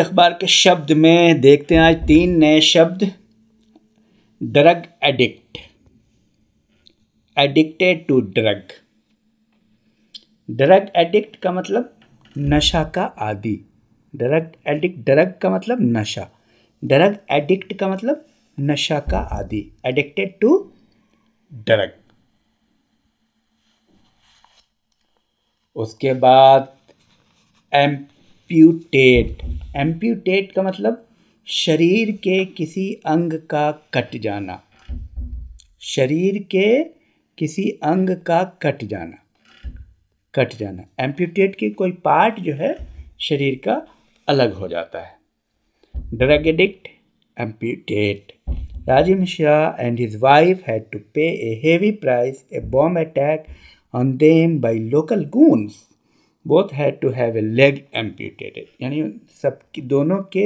अखबार के शब्द में देखते हैं आज तीन नए शब्द drug addict addicted to drug drug addict का मतलब नशा का आदि ड्रग एडिक्ट ड्रग का मतलब नशा ड्रग एडिक्ट का मतलब नशा का आदि एडिक्टेड टू ड्रग उसके बाद एम्प्यूटेड एम्प्यूटेट का मतलब शरीर के किसी अंग का कट जाना शरीर के किसी अंग का कट जाना कट जाना एम्प्यूटेट की कोई पार्ट जो है शरीर का अलग हो जाता है drug addict amputate Rajiv Mishra and his wife had to pay a heavy price a bomb attack on them by local goons both had to have a leg amputated यानी सब दोनों के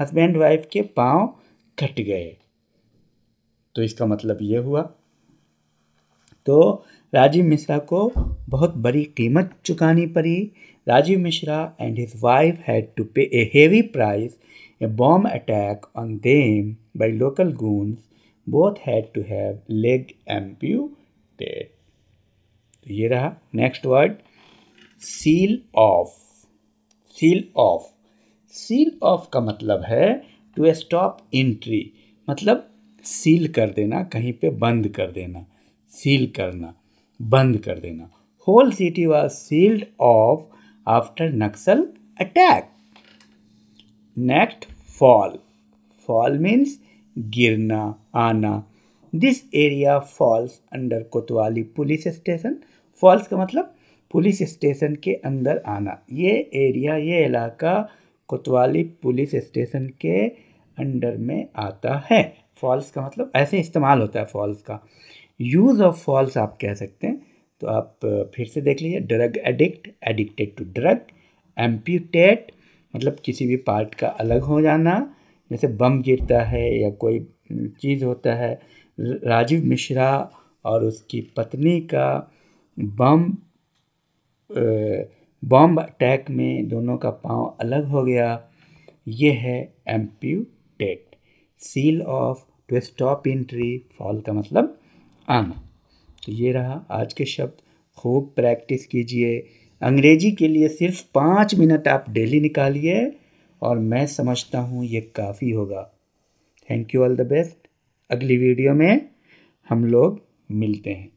हस्बैंड वाइफ के पाँव कट गए तो इसका मतलब ये हुआ तो राजीव मिश्रा को बहुत बड़ी कीमत चुकानी पड़ी Rajiv Mishra and his wife had to pay a heavy price a bomb attack on them by local goons both had to have leg amputated तो ये रहा next word seal off seal off seal off का मतलब है to stop entry मतलब seal कर देना कहीं पे बंद कर देना सील करना बंद कर देना whole city was sealed off after Naxal attack next fall fall means गिरना आना this area falls under Kotwali police station falls का मतलब पुलिस स्टेशन के अंदर आना ये एरिया ये इलाका कोतवाली पुलिस स्टेशन के अंडर में आता है फॉल्स का मतलब ऐसे इस्तेमाल होता है फॉल्स का यूज़ ऑफ फॉल्स आप कह सकते हैं तो आप फिर से देख लीजिए drug addict addicted to drug amputate मतलब किसी भी पार्ट का अलग हो जाना जैसे बम गिरता है या कोई चीज़ होता है राजीव मिश्रा और उसकी पत्नी का बम बॉम्ब अटैक में दोनों का पांव अलग हो गया ये है amputate seal off to stop entry fall का मतलब आना तो ये रहा आज के शब्द खूब प्रैक्टिस कीजिए अंग्रेजी के लिए सिर्फ पाँच मिनट आप डेली निकालिए और मैं समझता हूँ ये काफ़ी होगा thank you all the best अगली वीडियो में हम लोग मिलते हैं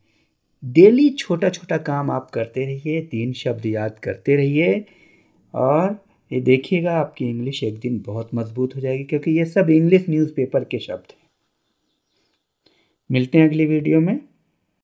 डेली छोटा छोटा काम आप करते रहिए तीन शब्द याद करते रहिए और ये देखिएगा आपकी इंग्लिश एक दिन बहुत मजबूत हो जाएगी क्योंकि ये सब इंग्लिश न्यूज़पेपर के शब्द हैं मिलते हैं अगली वीडियो में